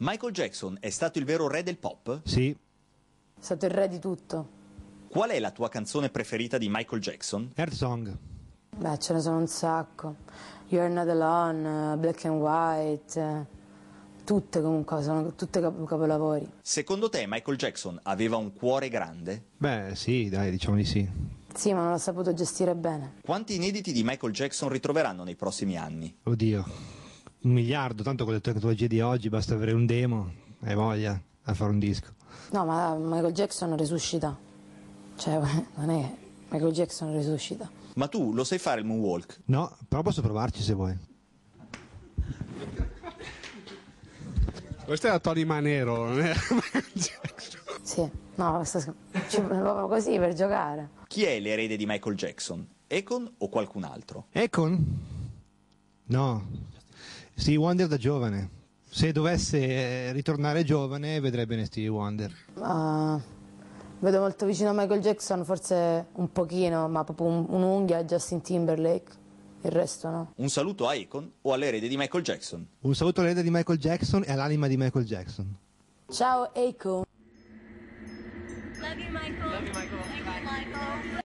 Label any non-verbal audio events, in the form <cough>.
Michael Jackson è stato il vero re del pop? Sì. È stato il re di tutto. Qual è la tua canzone preferita di Michael Jackson? Earth Song. Beh, ce ne sono un sacco. You're Not Alone, eh, Black and White. Eh, tutte comunque, sono tutte cap- capolavori. Secondo te Michael Jackson aveva un cuore grande? Beh, sì, dai, diciamo di sì. Sì, ma non l'ha saputo gestire bene. Quanti inediti di Michael Jackson ritroveranno nei prossimi anni? Oddio un miliardo, tanto con le tecnologie di oggi basta avere un demo e voglia a fare un disco. No, ma Michael Jackson risuscita. Cioè, <laughs> non è Michael Jackson risuscita. Ma tu lo sai fare il moonwalk? No, però posso provarci se vuoi. Questo la Tony Manero, non è <laughs> Michael Jackson. Sì, no, sto... ci provo così per giocare. Chi è l'erede di Michael Jackson? Econ o qualcun altro? Econ? No, Steve Wonder da giovane. Se dovesse eh, ritornare giovane vedrebbe Stevie Wonder. Uh, vedo molto vicino a Michael Jackson, forse un pochino, ma proprio un'unghia a Justin Timberlake. Il resto no. Un saluto a Icon o all'erede di Michael Jackson. Un saluto all'erede di Michael Jackson e all'anima di Michael Jackson. Ciao Icon. Love you Michael. Love you, Michael.